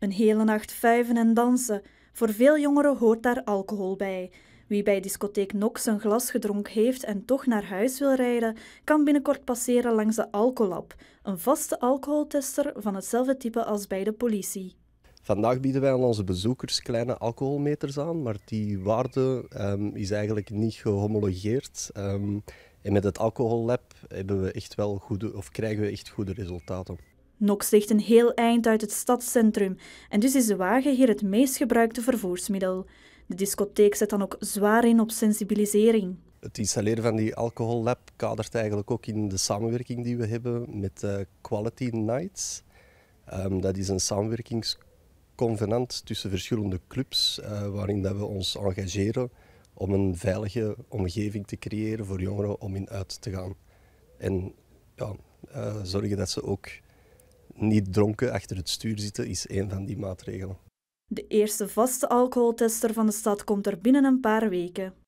Een hele nacht vuiven en dansen. Voor veel jongeren hoort daar alcohol bij. Wie bij discotheek Nox een glas gedronken heeft en toch naar huis wil rijden, kan binnenkort passeren langs de Alcolab, een vaste alcoholtester van hetzelfde type als bij de politie. Vandaag bieden wij aan onze bezoekers kleine alcoholmeters aan, maar die waarde ehm, is eigenlijk niet gehomologeerd. Ehm, en met het alcohollab hebben we echt wel goede, of krijgen we echt goede resultaten. Nox ligt een heel eind uit het stadscentrum en dus is de wagen hier het meest gebruikte vervoersmiddel. De discotheek zet dan ook zwaar in op sensibilisering. Het installeren van die alcohollab kadert eigenlijk ook in de samenwerking die we hebben met eh, Quality Nights. Ehm, dat is een samenwerkingsconvenant tussen verschillende clubs eh, waarin dat we ons engageren om een veilige omgeving te creëren voor jongeren om in uit te gaan. En ja, eh, zorgen dat ze ook niet dronken achter het stuur zitten is één van die maatregelen. De eerste vaste alcoholtester van de stad komt er binnen een paar weken.